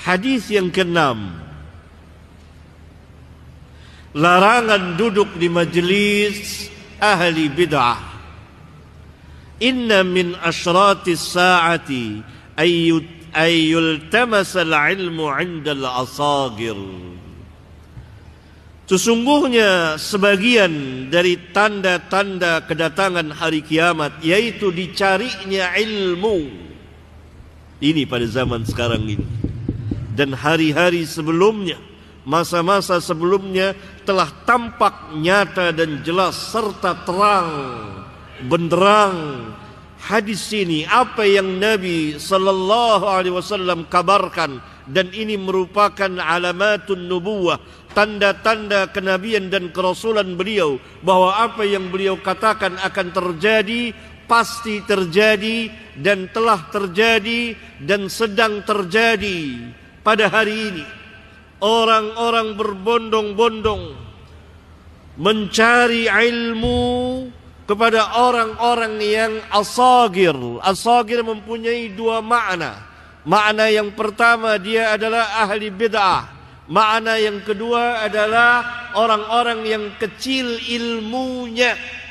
Hadis yang keenam larangan duduk di majlis ahli bid'ah. Inna min asrati sa'ati ayyut ayyul tamas al-ilmu 'inda al-asagir. Sesungguhnya sebagian dari tanda-tanda kedatangan hari kiamat yaitu dicarinya ilmu. Ini pada zaman sekarang ini dan hari-hari sebelumnya masa-masa sebelumnya telah tampak nyata dan jelas serta terang benderang hadis ini apa yang Nabi sallallahu alaihi wasallam kabarkan dan ini merupakan alamatun nubuwah tanda-tanda kenabian dan kerasulan beliau bahwa apa yang beliau katakan akan terjadi pasti terjadi dan telah terjadi dan sedang terjadi pada hari ini orang-orang berbondong-bondong mencari ilmu kepada orang-orang yang asagir. Asagir mempunyai dua makna. Makna yang pertama dia adalah ahli bid'ah. Makna yang kedua adalah orang-orang yang kecil ilmunya.